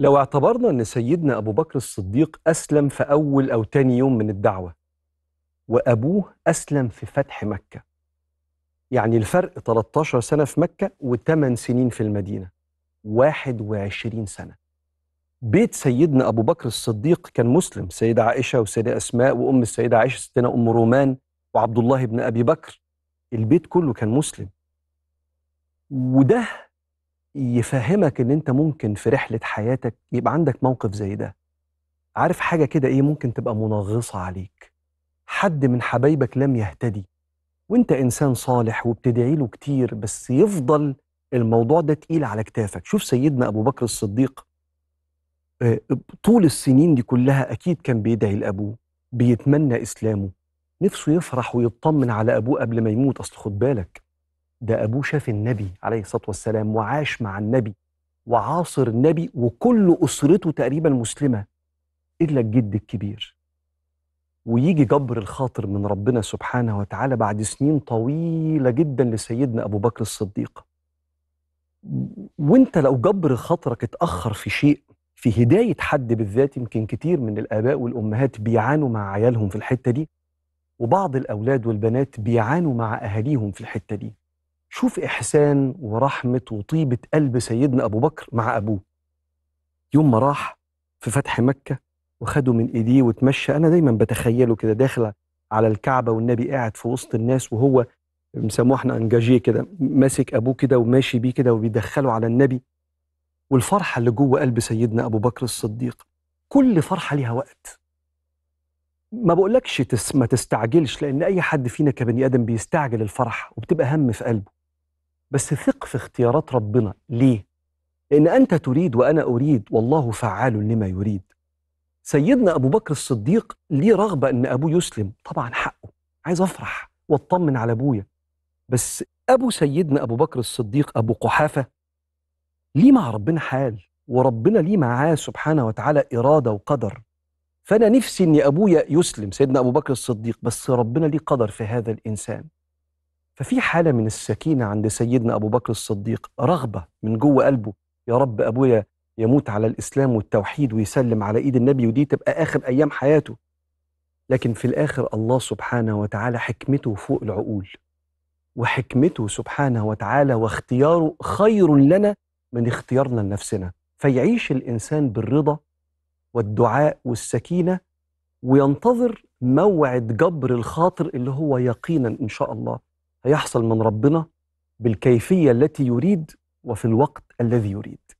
لو اعتبرنا أن سيدنا أبو بكر الصديق أسلم في أول أو تاني يوم من الدعوة وأبوه أسلم في فتح مكة يعني الفرق 13 سنة في مكة و8 سنين في المدينة 21 سنة بيت سيدنا أبو بكر الصديق كان مسلم سيدة عائشة وسيدة أسماء وأم السيدة عائشة ستنا أم رومان وعبد الله بن أبي بكر البيت كله كان مسلم وده يفهمك ان انت ممكن في رحله حياتك يبقى عندك موقف زي ده عارف حاجه كده ايه ممكن تبقى منغصه عليك حد من حبايبك لم يهتدي وانت انسان صالح وبتدعي له كتير بس يفضل الموضوع ده تقيل على كتافك شوف سيدنا ابو بكر الصديق آه، طول السنين دي كلها اكيد كان بيدعي لابوه بيتمنى اسلامه نفسه يفرح ويطمن على ابوه قبل ما يموت اصل خد بالك ده أبوه شاف النبي عليه الصلاة والسلام وعاش مع النبي وعاصر النبي وكل أسرته تقريبا مسلمة إلا الجد الكبير ويجي جبر الخاطر من ربنا سبحانه وتعالى بعد سنين طويلة جدا لسيدنا أبو بكر الصديق وانت لو جبر خاطرك اتأخر في شيء في هداية حد بالذات يمكن كتير من الآباء والأمهات بيعانوا مع عيالهم في الحتة دي وبعض الأولاد والبنات بيعانوا مع أهاليهم في الحتة دي شوف إحسان ورحمة وطيبة قلب سيدنا أبو بكر مع أبوه يوم ما راح في فتح مكة وخده من إيديه وتمشى أنا دايما بتخيله كده داخل على الكعبة والنبي قاعد في وسط الناس وهو بنسموه احنا انجاجيه كده ماسك ابوه كده وماشي بيه كده وبيدخله على النبي والفرحه اللي جوه قلب سيدنا ابو بكر الصديق كل فرحه ليها وقت ما بقولكش تس ما تستعجلش لان اي حد فينا كبني ادم بيستعجل الفرحه وبتبقى هم في قلبه بس ثق في اختيارات ربنا ليه لان انت تريد وانا اريد والله فعال لما يريد سيدنا ابو بكر الصديق ليه رغبه ان ابوه يسلم طبعا حقه عايز افرح واطمن على ابويا بس ابو سيدنا ابو بكر الصديق ابو قحافه ليه مع ربنا حال وربنا ليه معاه سبحانه وتعالى اراده وقدر فانا نفسي ان ابويا يسلم سيدنا ابو بكر الصديق بس ربنا ليه قدر في هذا الانسان ففي حالة من السكينة عند سيدنا أبو بكر الصديق رغبة من جوه قلبه يا رب أبويا يموت على الإسلام والتوحيد ويسلم على إيد النبي ودي تبقى آخر أيام حياته لكن في الآخر الله سبحانه وتعالى حكمته فوق العقول وحكمته سبحانه وتعالى واختياره خير لنا من اختيارنا لنفسنا فيعيش الإنسان بالرضا والدعاء والسكينة وينتظر موعد جبر الخاطر اللي هو يقينا إن شاء الله هيحصل من ربنا بالكيفية التي يريد وفي الوقت الذي يريد